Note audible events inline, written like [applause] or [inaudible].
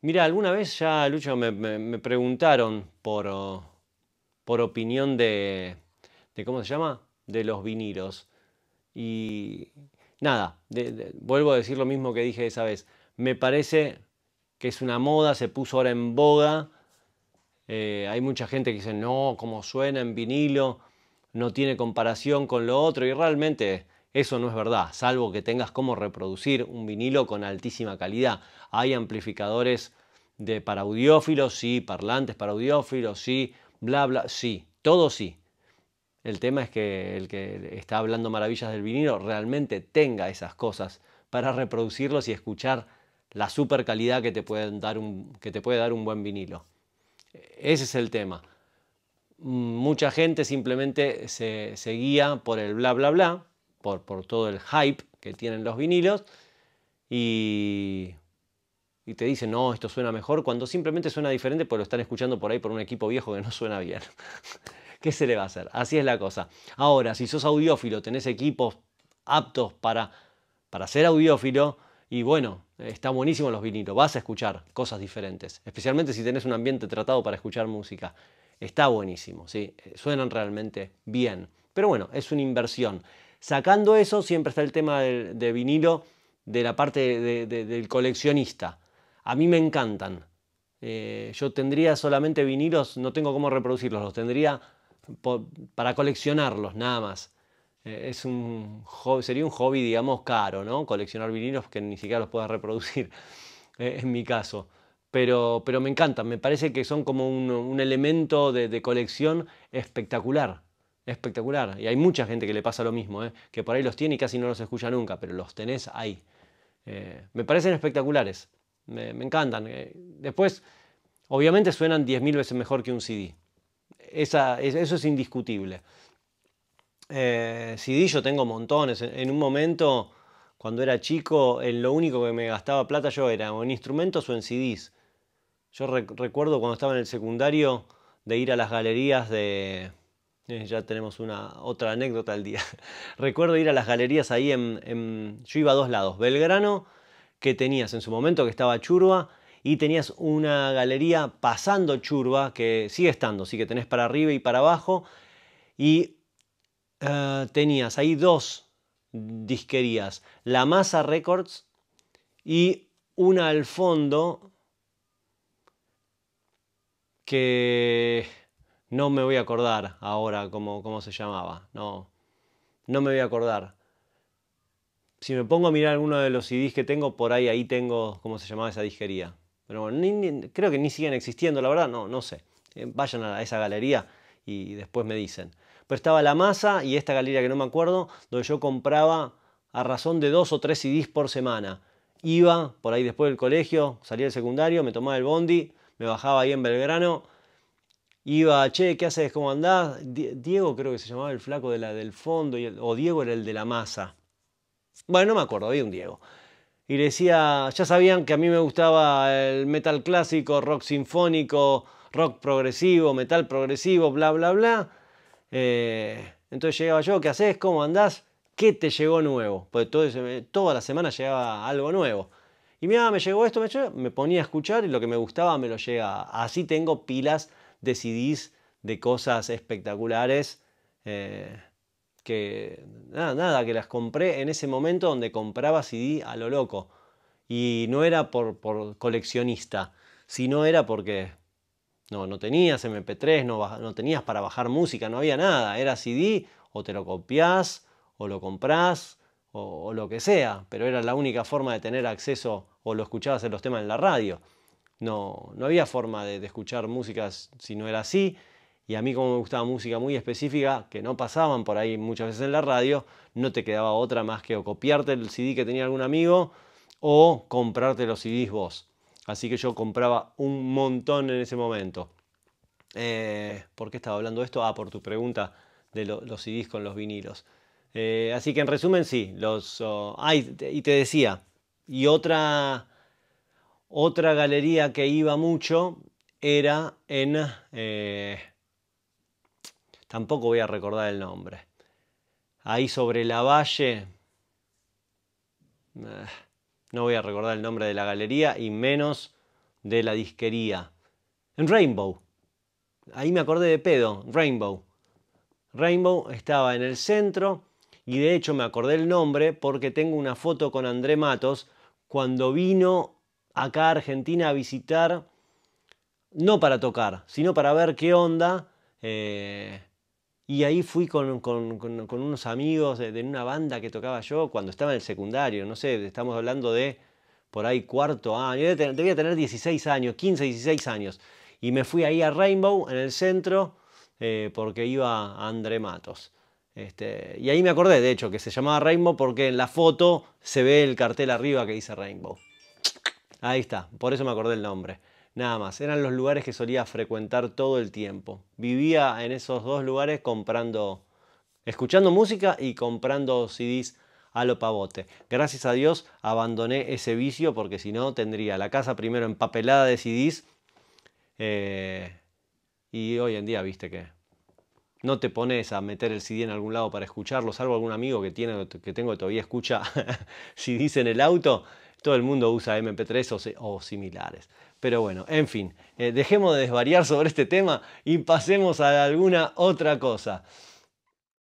Mira, alguna vez ya, Lucho, me, preguntaron por, oh, por opinión de, ¿cómo se llama? De los vinilos. Y nada, vuelvo a decir lo mismo que dije esa vez. Me parece que es una moda, se puso ahora en boga. Eh, hay mucha gente que dice, no, como suena en vinilo, no tiene comparación con lo otro. Y realmente eso no es verdad, salvo que tengas cómo reproducir un vinilo con altísima calidad. Hay amplificadores de para audiófilos, sí, parlantes para audiófilos, sí, bla, bla, sí, todo sí. El tema es que el que está hablando maravillas del vinilo realmente tenga esas cosas para reproducirlos y escuchar la super calidad que te, pueden dar un, que te puede dar un buen vinilo. Ese es el tema. Mucha gente simplemente se, se guía por el bla, bla, bla por, todo el hype que tienen los vinilos y, y te dicen, no, esto suena mejor, cuando simplemente suena diferente porque lo están escuchando por ahí por un equipo viejo que no suena bien. [laughs] ¿Qué se le va a hacer? Así es la cosa. Ahora, si sos audiófilo, tenés equipos aptos para, para ser audiófilo, y bueno, está buenísimo los vinilos, vas a escuchar cosas diferentes, especialmente si tenés un ambiente tratado para escuchar música. Está buenísimo, ¿sí? suenan realmente bien. Pero bueno, es una inversión. Sacando eso, siempre está el tema de, vinilo de la parte del coleccionista. A mí me encantan. Eh, yo tendría solamente vinilos, no tengo cómo reproducirlos, los tendría para coleccionarlos nada más. Eh, es un sería un hobby, digamos, caro, ¿no? Coleccionar vinilos que ni siquiera los pueda reproducir, [laughs] eh, en mi caso. Pero, me encantan, me parece que son como un, elemento de colección espectacular espectacular. Y hay mucha gente que le pasa lo mismo, ¿eh? que por ahí los tiene y casi no los escucha nunca, pero los tenés ahí. Eh, me parecen espectaculares, me, encantan. Eh, después, obviamente suenan 10.000 veces mejor que un CD. eso es indiscutible. CD yo tengo montones. En, un momento, cuando era chico, en lo único que me gastaba plata yo era en instrumentos o en CDs. Yo recuerdo cuando estaba en el secundario de ir a las galerías de, eh, ya tenemos una otra anécdota al día. [laughs] Recuerdo ir a las galerías ahí en, Yo iba a dos lados. Belgrano, que tenías en su momento que estaba Churba, y tenías una galería pasando Churba, que sigue estando, sí que tenés para arriba y para abajo. Y eh, tenías ahí dos disquerías. La Masa Records y una al fondo que no me voy a acordar ahora cómo, se llamaba. No, no me voy a acordar. Si me pongo a mirar alguno de los CDs que tengo, por ahí ahí tengo cómo se llamaba esa disquería. Pero bueno, creo que ni siguen existiendo, la verdad, no, no sé. Eh, vayan a esa galería y después me dicen. Pero estaba La Masa y esta galería que no me acuerdo, donde yo compraba a razón de dos o tres CDs por semana. Iba por ahí después del colegio, salía del secundario, me tomaba el bondi, me bajaba ahí en Belgrano iba, che, ¿qué haces? ¿Cómo andás? Diego creo que se llamaba el flaco de la del fondo, o Diego era el de la masa. Bueno, no me acuerdo, había un Diego. Y decía, ya sabían que a mí me gustaba el metal clásico, rock sinfónico, rock progresivo, metal progresivo, bla, bla, bla. Eh, entonces llegaba yo, ¿qué haces? ¿Cómo andás? ¿Qué te llegó nuevo? Pues todo, toda la semana llegaba algo nuevo. Y mira, ah, me llegó esto, me, me ponía a escuchar y lo que me gustaba me lo llegaba. Así tengo pilas decidís de cosas espectaculares eh, que nada, nada, que las compré en ese momento donde compraba CD a lo loco. Y no era por, coleccionista, sino era porque no, no tenías MP3, no, tenías para bajar música, no había nada. Era CD o te lo copias o lo comprás o, o lo que sea, pero era la única forma de tener acceso o lo escuchabas en los temas en la radio. No, no había forma de, escuchar música si no era así. Y a mí como me gustaba música muy específica, que no pasaban por ahí muchas veces en la radio, no te quedaba otra más que copiarte el CD que tenía algún amigo o comprarte los CDs vos. Así que yo compraba un montón en ese momento. Eh, ¿Por qué estaba hablando esto? Ah, por tu pregunta de los CDs con los vinilos. Eh, así que en resumen, sí, los... Oh, y te decía, y otra otra galería que iba mucho era en... Eh, tampoco voy a recordar el nombre. Ahí sobre la valle... Eh, no voy a recordar el nombre de la galería y menos de la disquería. En Rainbow. Ahí me acordé de pedo, Rainbow. Rainbow estaba en el centro y de hecho me acordé el nombre porque tengo una foto con André Matos cuando vino acá a Argentina a visitar, no para tocar, sino para ver qué onda. Eh, y ahí fui con, unos amigos de, una banda que tocaba yo cuando estaba en el secundario, no sé, estamos hablando de por ahí cuarto año, debía tener 16 años, 15, 16 años. Y me fui ahí a Rainbow, en el centro, eh, porque iba a André Matos. Este, y ahí me acordé, de hecho, que se llamaba Rainbow porque en la foto se ve el cartel arriba que dice Rainbow. Ahí está, por eso me acordé el nombre. Nada más, eran los lugares que solía frecuentar todo el tiempo. Vivía en esos dos lugares comprando, escuchando música y comprando CDs a lo pavote. Gracias a Dios abandoné ese vicio porque si no tendría la casa primero empapelada de CDs eh, y hoy en día, viste que no te pones a meter el CD en algún lado para escucharlo, salvo algún amigo que, tiene, que tengo que todavía escucha [laughs] CDs en el auto todo el mundo usa MP3 o, similares. Pero bueno, en fin, eh, dejemos de desvariar sobre este tema y pasemos a alguna otra cosa.